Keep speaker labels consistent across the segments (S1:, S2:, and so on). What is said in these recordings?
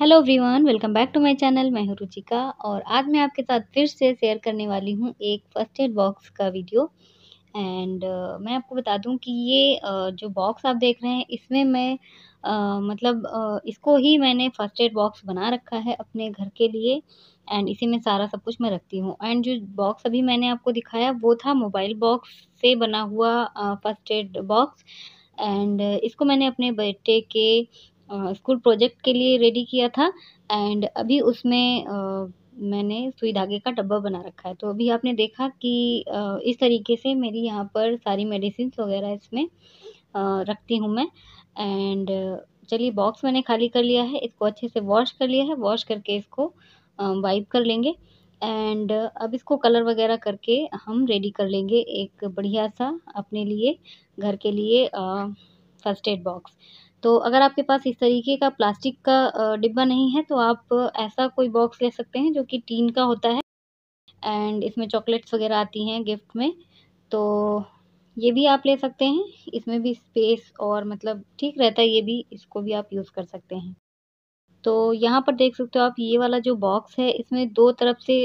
S1: hello everyone welcome back to my channel मैं हूँ रुचिका और आज मैं आपके साथ फिर से शेयर करने वाली हूँ एक फर्स्ट एड बॉक्स का वीडियो एंड uh, मैं आपको बता दूँ कि ये uh, जो बॉक्स आप देख रहे हैं इसमें मैं uh, मतलब uh, इसको ही मैंने फर्स्ट एड बॉक्स बना रखा है अपने घर के लिए एंड इसी में सारा सब कुछ मैं रखती हूँ एंड जो बॉक्स अभी मैंने आपको दिखाया वो था मोबाइल बॉक्स से बना हुआ फर्स्ट एड बॉक्स एंड इसको मैंने अपने बेटे के स्कूल प्रोजेक्ट के लिए रेडी किया था एंड अभी उसमें मैंने सुई धागे का डब्बा बना रखा है तो अभी आपने देखा कि इस तरीके से मेरी यहाँ पर सारी मेडिसिन वगैरह इसमें रखती हूँ मैं एंड चलिए बॉक्स मैंने खाली कर लिया है इसको अच्छे से वॉश कर लिया है वॉश करके इसको वाइप कर लेंगे एंड अब इसको कलर वगैरह करके हम रेडी कर लेंगे एक बढ़िया सा अपने लिए घर के लिए फर्स्ट एड बॉक्स तो अगर आपके पास इस तरीके का प्लास्टिक का डिब्बा नहीं है तो आप ऐसा कोई बॉक्स ले सकते हैं जो कि टीन का होता है एंड इसमें चॉकलेट्स वगैरह आती हैं गिफ्ट में तो ये भी आप ले सकते हैं इसमें भी स्पेस और मतलब ठीक रहता है ये भी इसको भी आप यूज़ कर सकते हैं तो यहाँ पर देख सकते हो आप ये वाला जो बॉक्स है इसमें दो तरफ से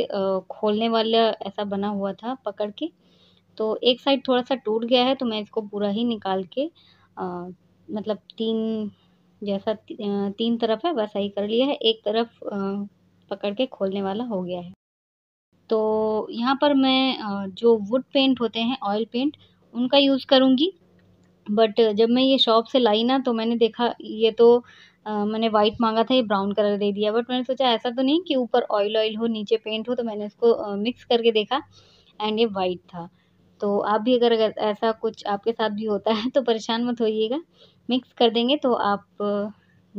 S1: खोलने वाला ऐसा बना हुआ था पकड़ के तो एक साइड थोड़ा सा टूट गया है तो मैं इसको पूरा ही निकाल के मतलब तीन जैसा तीन तरफ है वैसा ही कर लिया है एक तरफ पकड़ के खोलने वाला हो गया है तो यहाँ पर मैं जो वुड पेंट होते हैं ऑयल पेंट उनका यूज़ करूँगी बट जब मैं ये शॉप से लाई ना तो मैंने देखा ये तो आ, मैंने वाइट मांगा था ये ब्राउन कलर दे दिया बट मैंने सोचा ऐसा तो नहीं कि ऊपर ऑयल ऑयल हो नीचे पेंट हो तो मैंने इसको आ, मिक्स करके देखा एंड ये वाइट था तो आप भी अगर ऐसा कुछ आपके साथ भी होता है तो परेशान मत होइएगा मिक्स कर देंगे तो आप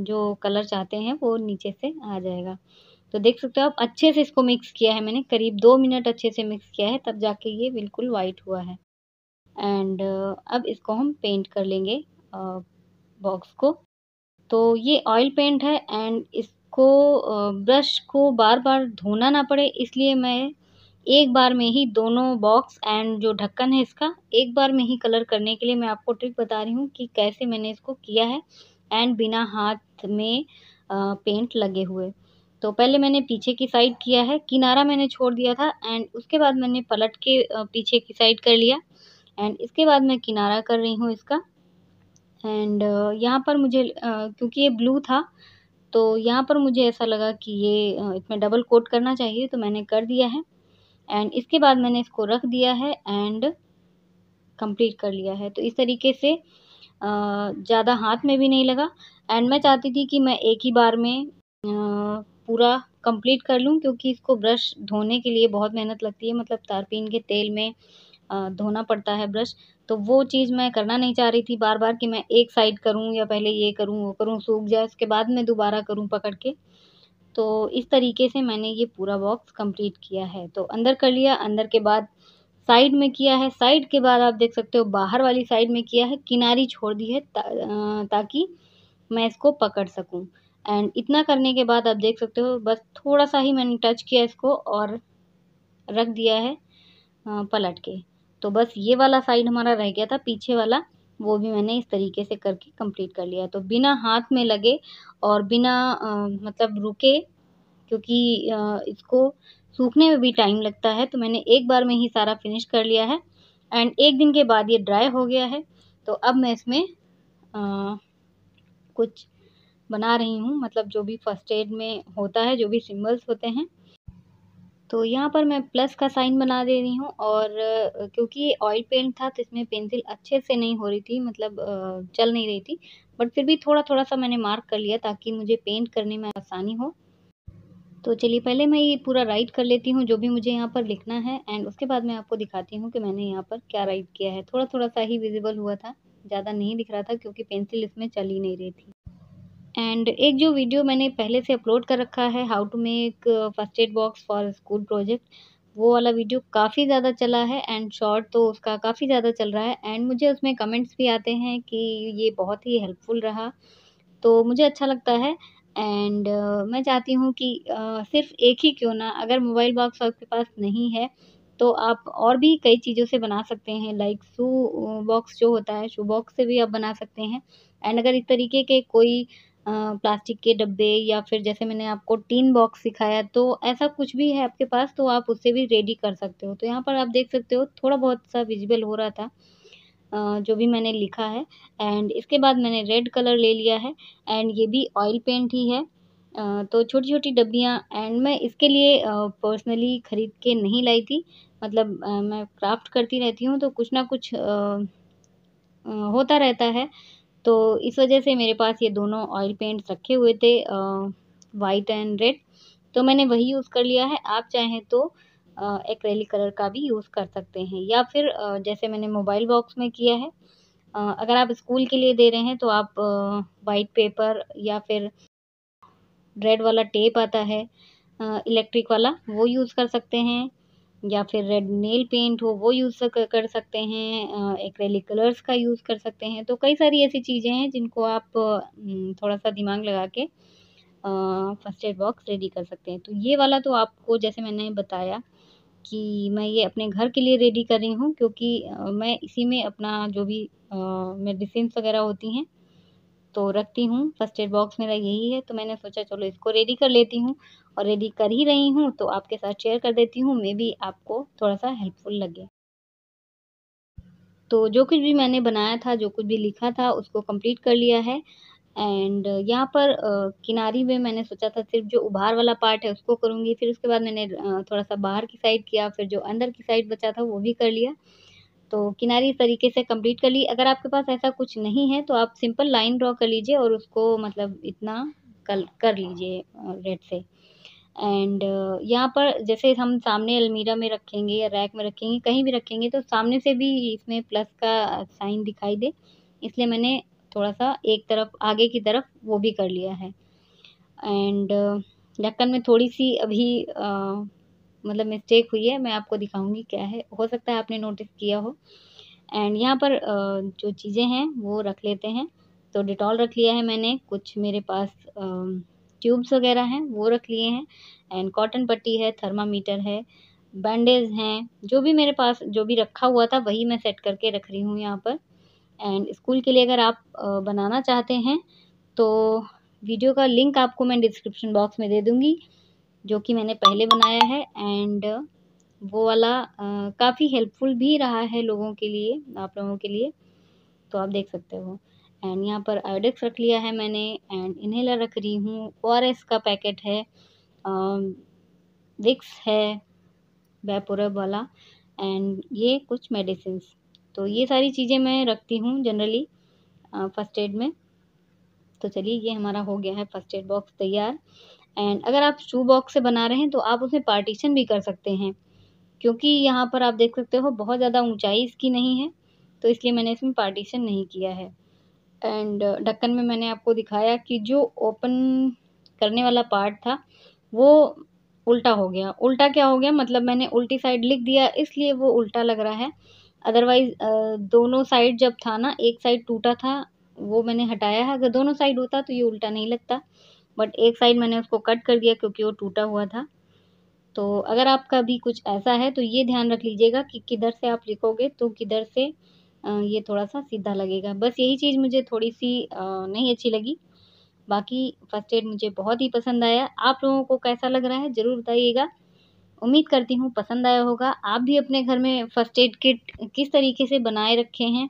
S1: जो कलर चाहते हैं वो नीचे से आ जाएगा तो देख सकते हो आप अच्छे से इसको मिक्स किया है मैंने करीब दो मिनट अच्छे से मिक्स किया है तब जाके ये बिल्कुल वाइट हुआ है एंड अब इसको हम पेंट कर लेंगे बॉक्स को तो ये ऑयल पेंट है एंड इसको ब्रश को बार बार धोना ना पड़े इसलिए मैं एक बार में ही दोनों बॉक्स एंड जो ढक्कन है इसका एक बार में ही कलर करने के लिए मैं आपको ट्रिक बता रही हूँ कि कैसे मैंने इसको किया है एंड बिना हाथ में आ, पेंट लगे हुए तो पहले मैंने पीछे की साइड किया है किनारा मैंने छोड़ दिया था एंड उसके बाद मैंने पलट के पीछे की साइड कर लिया एंड इसके बाद मैं किनारा कर रही हूँ इसका एंड यहाँ पर मुझे क्योंकि ये ब्लू था तो यहाँ पर मुझे ऐसा लगा कि ये इसमें डबल कोट करना चाहिए तो मैंने कर दिया है एंड इसके बाद मैंने इसको रख दिया है एंड कंप्लीट कर लिया है तो इस तरीके से ज़्यादा हाथ में भी नहीं लगा एंड मैं चाहती थी कि मैं एक ही बार में पूरा कंप्लीट कर लूँ क्योंकि इसको ब्रश धोने के लिए बहुत मेहनत लगती है मतलब तारपीन के तेल में धोना पड़ता है ब्रश तो वो चीज़ मैं करना नहीं चाह रही थी बार बार कि मैं एक साइड करूँ या पहले ये करूँ वो करूँ सूख जाए उसके बाद मैं दोबारा करूँ पकड़ के तो इस तरीके से मैंने ये पूरा बॉक्स कंप्लीट किया है तो अंदर कर लिया अंदर के बाद साइड में किया है साइड के बाद आप देख सकते हो बाहर वाली साइड में किया है किनारी छोड़ दी है ता, ताकि मैं इसको पकड़ सकूं एंड इतना करने के बाद आप देख सकते हो बस थोड़ा सा ही मैंने टच किया इसको और रख दिया है पलट के तो बस ये वाला साइड हमारा रह गया था पीछे वाला वो भी मैंने इस तरीके से करके कंप्लीट कर लिया तो बिना हाथ में लगे और बिना आ, मतलब रुके क्योंकि आ, इसको सूखने में भी टाइम लगता है तो मैंने एक बार में ही सारा फिनिश कर लिया है एंड एक दिन के बाद ये ड्राई हो गया है तो अब मैं इसमें आ, कुछ बना रही हूँ मतलब जो भी फर्स्ट एड में होता है जो भी सिम्बल्स होते हैं तो यहाँ पर मैं प्लस का साइन बना दे रही हूँ और क्योंकि ये ऑयल पेंट था तो इसमें पेंसिल अच्छे से नहीं हो रही थी मतलब चल नहीं रही थी बट फिर भी थोड़ा थोड़ा सा मैंने मार्क कर लिया ताकि मुझे पेंट करने में आसानी हो तो चलिए पहले मैं ये पूरा राइट कर लेती हूँ जो भी मुझे यहाँ पर लिखना है एंड उसके बाद मैं आपको दिखाती हूँ कि मैंने यहाँ पर क्या राइट किया है थोड़ा थोड़ा सा ही विजिबल हुआ था ज़्यादा नहीं दिख रहा था क्योंकि पेंसिल इसमें चल ही नहीं रही थी एंड एक जो वीडियो मैंने पहले से अपलोड कर रखा है how to make first aid box for school project वो वाला वीडियो काफ़ी ज़्यादा चला है एंड शॉर्ट तो उसका काफ़ी ज़्यादा चल रहा है एंड मुझे उसमें कमेंट्स भी आते हैं कि ये बहुत ही हेल्पफुल रहा तो मुझे अच्छा लगता है एंड uh, मैं चाहती हूँ कि uh, सिर्फ एक ही क्यों ना अगर मोबाइल बॉक्स आपके पास नहीं है तो आप और भी कई चीज़ों से बना सकते हैं लाइक शू बॉक्स जो होता है शू बॉक्स से भी आप बना सकते हैं एंड अगर इस तरीके के कोई प्लास्टिक के डब्बे या फिर जैसे मैंने आपको टीन बॉक्स सिखाया तो ऐसा कुछ भी है आपके पास तो आप उससे भी रेडी कर सकते हो तो यहाँ पर आप देख सकते हो थोड़ा बहुत सा विजिबल हो रहा था जो भी मैंने लिखा है एंड इसके बाद मैंने रेड कलर ले लिया है एंड ये भी ऑयल पेंट ही है तो छोटी छोटी डब्बियाँ एंड मैं इसके लिए पर्सनली ख़रीद के नहीं लाई थी मतलब मैं क्राफ्ट करती रहती हूँ तो कुछ ना कुछ होता रहता है तो इस वजह से मेरे पास ये दोनों ऑयल पेंट्स रखे हुए थे वाइट एंड रेड तो मैंने वही यूज़ कर लिया है आप चाहें तो एक्रेलिक कलर का भी यूज़ कर सकते हैं या फिर आ, जैसे मैंने मोबाइल बॉक्स में किया है आ, अगर आप स्कूल के लिए दे रहे हैं तो आप वाइट पेपर या फिर रेड वाला टेप आता है इलेक्ट्रिक वाला वो यूज़ कर सकते हैं या फिर रेड नेल पेंट हो वो यूज़ कर सकते हैं एक्रेलिक कलर्स का यूज़ कर सकते हैं तो कई सारी ऐसी चीज़ें हैं जिनको आप थोड़ा सा दिमाग लगा के फर्स्ट एड बॉक्स रेडी कर सकते हैं तो ये वाला तो आपको जैसे मैंने बताया कि मैं ये अपने घर के लिए रेडी कर रही हूँ क्योंकि मैं इसी में अपना जो भी मेडिसिन वगैरह होती हैं तो रखती हूँ फर्स्ट एड बॉक्स मेरा यही है तो मैंने सोचा चलो इसको रेडी कर लेती हूँ और रेडी कर ही रही हूँ तो आपके साथ शेयर कर देती हूँ मे भी आपको थोड़ा सा हेल्पफुल लगे तो जो कुछ भी मैंने बनाया था जो कुछ भी लिखा था उसको कंप्लीट कर लिया है एंड यहाँ पर किनारी में मैंने सोचा था सिर्फ जो उभार वाला पार्ट है उसको करूँगी फिर उसके बाद मैंने थोड़ा सा बाहर की साइड किया फिर जो अंदर की साइड बचा था वो भी कर लिया तो किनारी तरीके से कंप्लीट कर ली अगर आपके पास ऐसा कुछ नहीं है तो आप सिंपल लाइन ड्रॉ कर लीजिए और उसको मतलब इतना कल कर लीजिए रेड से एंड यहाँ पर जैसे हम सामने अलमीरा में रखेंगे या रैक में रखेंगे कहीं भी रखेंगे तो सामने से भी इसमें प्लस का साइन दिखाई दे इसलिए मैंने थोड़ा सा एक तरफ आगे की तरफ वो भी कर लिया है एंड ढक्कन में थोड़ी सी अभी मतलब मिस्टेक हुई है मैं आपको दिखाऊंगी क्या है हो सकता है आपने नोटिस किया हो एंड यहाँ पर जो चीज़ें हैं वो रख लेते हैं तो डिटॉल रख लिया है मैंने कुछ मेरे पास ट्यूब्स वगैरह हैं वो रख लिए हैं एंड कॉटन पट्टी है थर्मामीटर है बैंडेज हैं जो भी मेरे पास जो भी रखा हुआ था वही मैं सेट करके रख रही हूँ यहाँ पर एंड स्कूल के लिए अगर आप बनाना चाहते हैं तो वीडियो का लिंक आपको मैं डिस्क्रिप्शन बॉक्स में दे दूँगी जो कि मैंने पहले बनाया है एंड वो वाला काफ़ी हेल्पफुल भी रहा है लोगों के लिए आप लोगों के लिए तो आप देख सकते हो एंड यहाँ पर आयोडेक्स रख लिया है मैंने एंड इन्हेलर रख रही हूँ ओ का पैकेट है विक्स है वेपोरब वाला एंड ये कुछ मेडिसिन तो ये सारी चीज़ें मैं रखती हूँ जनरली फ़र्स्ट एड में तो चलिए ये हमारा हो गया है फर्स्ट एड बॉक्स तैयार एंड अगर आप शू बॉक्स से बना रहे हैं तो आप उसमें पार्टीशन भी कर सकते हैं क्योंकि यहाँ पर आप देख सकते हो बहुत ज़्यादा ऊंचाई इसकी नहीं है तो इसलिए मैंने इसमें पार्टीशन नहीं किया है एंड ढक्कन में मैंने आपको दिखाया कि जो ओपन करने वाला पार्ट था वो उल्टा हो गया उल्टा क्या हो गया मतलब मैंने उल्टी साइड लिख दिया इसलिए वो उल्टा लग रहा है अदरवाइज़ दोनों साइड जब था ना एक साइड टूटा था वो मैंने हटाया है अगर दोनों साइड होता तो ये उल्टा नहीं लगता बट एक साइड मैंने उसको कट कर दिया क्योंकि वो टूटा हुआ था तो अगर आपका भी कुछ ऐसा है तो ये ध्यान रख लीजिएगा कि किधर से आप लिखोगे तो किधर से ये थोड़ा सा सीधा लगेगा बस यही चीज़ मुझे थोड़ी सी नहीं अच्छी लगी बाकी फर्स्ट एड मुझे बहुत ही पसंद आया आप लोगों को कैसा लग रहा है ज़रूर बताइएगा उम्मीद करती हूँ पसंद आया होगा आप भी अपने घर में फ़र्स्ट एड किट किस तरीके से बनाए रखे हैं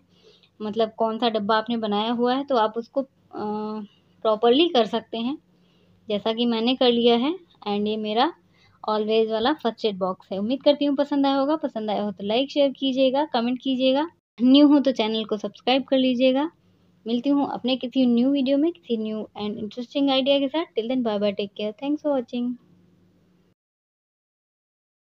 S1: मतलब कौन सा डब्बा आपने बनाया हुआ है तो आप उसको प्रॉपरली कर सकते हैं जैसा कि मैंने कर लिया है एंड ये मेरा ऑलवेज वाला फर्स्ट एड बॉक्स है उम्मीद करती हूँ पसंद आया होगा पसंद आया हो तो लाइक शेयर कीजिएगा कमेंट कीजिएगा न्यू हो तो चैनल को सब्सक्राइब कर लीजिएगा मिलती हूँ अपने किसी न्यू वीडियो में किसी न्यू एंड इंटरेस्टिंग आइडिया के साथ till then bye bye take care thanks for watching